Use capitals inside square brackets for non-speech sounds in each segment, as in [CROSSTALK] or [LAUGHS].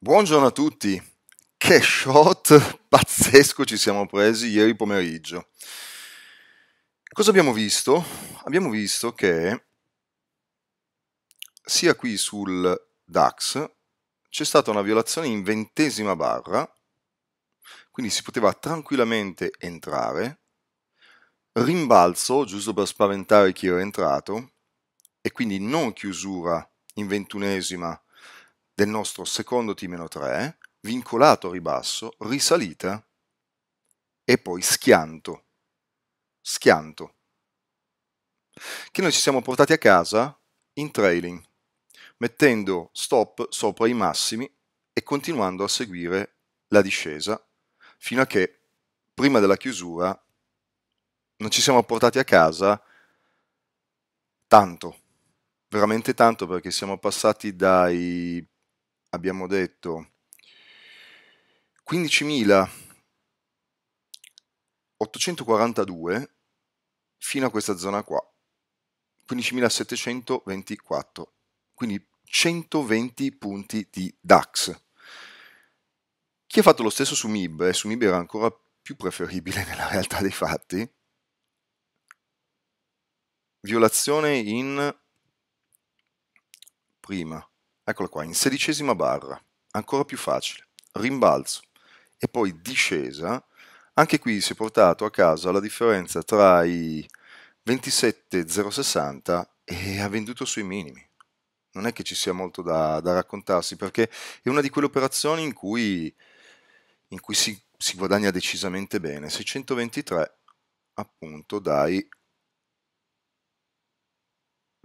Buongiorno a tutti, che shot [LAUGHS] pazzesco ci siamo presi ieri pomeriggio. Cosa abbiamo visto? Abbiamo visto che sia qui sul DAX c'è stata una violazione in ventesima barra, quindi si poteva tranquillamente entrare, rimbalzo giusto per spaventare chi era entrato e quindi non chiusura in ventunesima barra del nostro secondo T-3, vincolato a ribasso, risalita e poi schianto. Schianto. Che noi ci siamo portati a casa in trailing, mettendo stop sopra i massimi e continuando a seguire la discesa fino a che prima della chiusura non ci siamo portati a casa tanto, veramente tanto perché siamo passati dai abbiamo detto 15.842 fino a questa zona qua, 15.724, quindi 120 punti di DAX. Chi ha fatto lo stesso su MIB, e su MIB era ancora più preferibile [LAUGHS] nella realtà dei fatti, violazione in prima, Eccola qua, in sedicesima barra, ancora più facile, rimbalzo e poi discesa. Anche qui si è portato a casa la differenza tra i 27,060 e ha venduto sui minimi. Non è che ci sia molto da, da raccontarsi perché è una di quelle operazioni in cui, in cui si, si guadagna decisamente bene. 623 appunto dai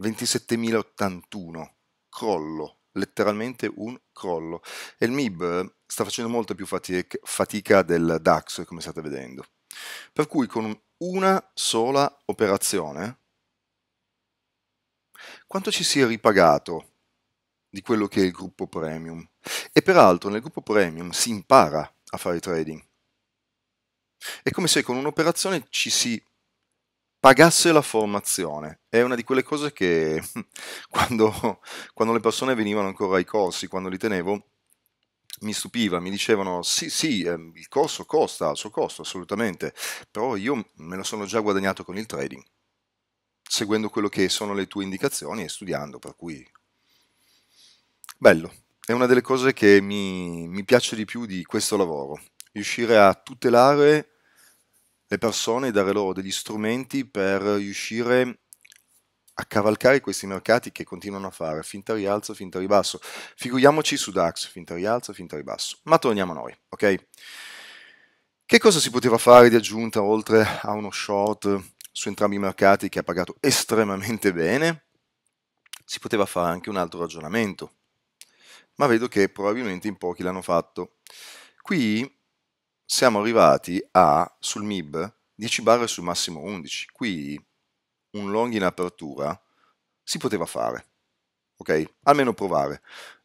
27.081 crollo letteralmente un crollo e il MIB eh, sta facendo molta più fatica, fatica del DAX come state vedendo. Per cui con una sola operazione quanto ci si è ripagato di quello che è il gruppo premium? E peraltro nel gruppo premium si impara a fare trading. È come se con un'operazione ci si pagasse la formazione. È una di quelle cose che [LAUGHS] quando, quando le persone venivano ancora ai corsi, quando li tenevo, mi stupiva, mi dicevano sì, sì, ehm, il corso costa al suo costo, assolutamente, però io me lo sono già guadagnato con il trading, seguendo quello che sono le tue indicazioni e studiando, per cui bello, è una delle cose che mi, mi piace di più di questo lavoro, riuscire a tutelare le persone e dare loro degli strumenti per riuscire a cavalcare questi mercati che continuano a fare finta rialzo, finta ribasso. Figuriamoci su DAX, finta rialzo, finta ribasso. Ma torniamo a noi, ok? Che cosa si poteva fare di aggiunta oltre a uno short su entrambi i mercati che ha pagato estremamente bene? Si poteva fare anche un altro ragionamento, ma vedo che probabilmente in pochi l'hanno fatto. Qui siamo arrivati a, sul MIB, 10 barre sul massimo 11. Qui un long in apertura si poteva fare, ok? Almeno provare.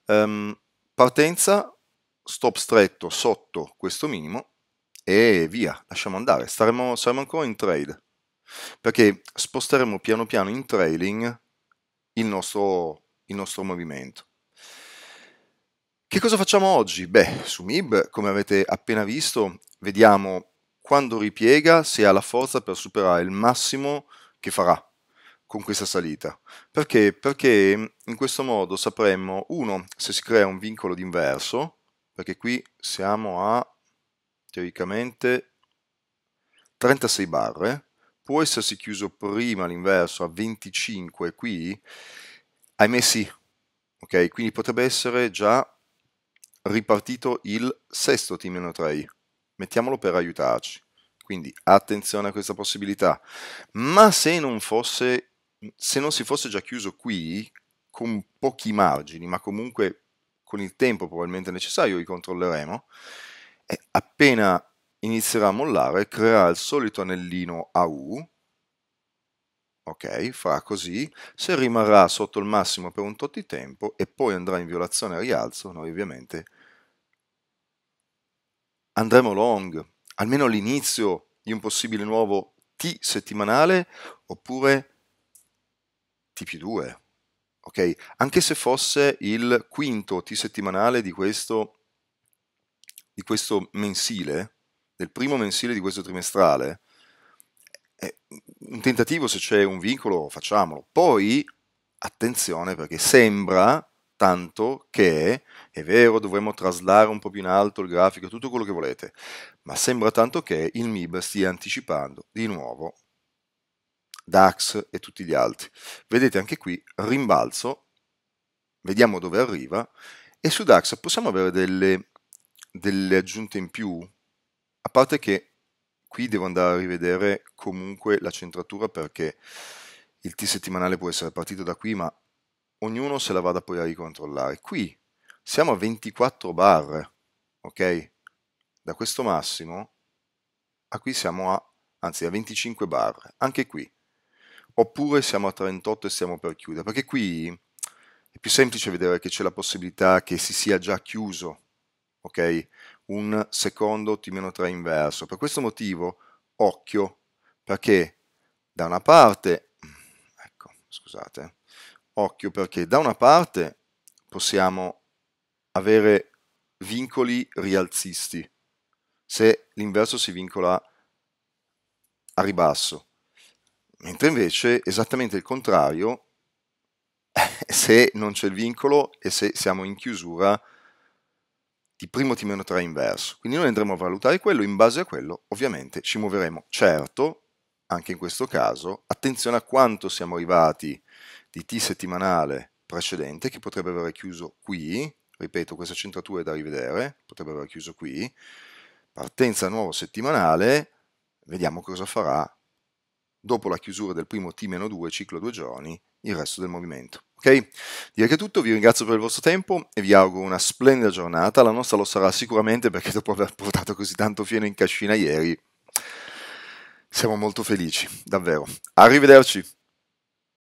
Um, partenza, stop stretto sotto questo minimo e via, lasciamo andare. Staremo, saremo ancora in trade, perché sposteremo piano piano in trailing il nostro, il nostro movimento. Che cosa facciamo oggi? Beh, su MIB, come avete appena visto, vediamo quando ripiega se ha la forza per superare il massimo che farà con questa salita. Perché? Perché in questo modo sapremmo, uno, se si crea un vincolo d'inverso, perché qui siamo a, teoricamente, 36 barre, può essersi chiuso prima l'inverso a 25 qui, ahimè sì, ok? Quindi potrebbe essere già ripartito il sesto t meno 3 Mettiamolo per aiutarci. Quindi attenzione a questa possibilità. Ma se non, fosse, se non si fosse già chiuso qui, con pochi margini, ma comunque con il tempo probabilmente necessario, ricontrolleremo, e appena inizierà a mollare, creerà il solito anellino AU, ok, farà così, se rimarrà sotto il massimo per un tot di tempo e poi andrà in violazione a rialzo, noi ovviamente andremo long, almeno all'inizio di un possibile nuovo T settimanale oppure T più 2. Okay? Anche se fosse il quinto T settimanale di questo, di questo mensile, del primo mensile di questo trimestrale, è un tentativo se c'è un vincolo facciamolo. Poi, attenzione perché sembra tanto che, è vero, dovremmo traslare un po' più in alto il grafico, tutto quello che volete, ma sembra tanto che il MIB stia anticipando di nuovo DAX e tutti gli altri. Vedete anche qui rimbalzo, vediamo dove arriva, e su DAX possiamo avere delle, delle aggiunte in più, a parte che qui devo andare a rivedere comunque la centratura perché il T settimanale può essere partito da qui, ma ognuno se la vada poi a ricontrollare. Qui siamo a 24 bar, ok? Da questo massimo a qui siamo a, anzi a 25 bar, anche qui. Oppure siamo a 38 e stiamo per chiudere, perché qui è più semplice vedere che c'è la possibilità che si sia già chiuso, ok? Un secondo T-3 inverso. Per questo motivo, occhio, perché da una parte, ecco, scusate, occhio perché da una parte possiamo avere vincoli rialzisti se l'inverso si vincola a ribasso, mentre invece esattamente il contrario [LAUGHS] se non c'è il vincolo e se siamo in chiusura di primo t 3 inverso. Quindi noi andremo a valutare quello, in base a quello ovviamente ci muoveremo. Certo, anche in questo caso, attenzione a quanto siamo arrivati di T settimanale precedente che potrebbe aver chiuso qui, ripeto questa centratura è da rivedere, potrebbe aver chiuso qui, partenza nuovo settimanale, vediamo cosa farà dopo la chiusura del primo T-2 ciclo due giorni il resto del movimento. Ok? Direi che è tutto, vi ringrazio per il vostro tempo e vi auguro una splendida giornata, la nostra lo sarà sicuramente perché dopo aver portato così tanto fieno in cascina ieri siamo molto felici, davvero. Arrivederci!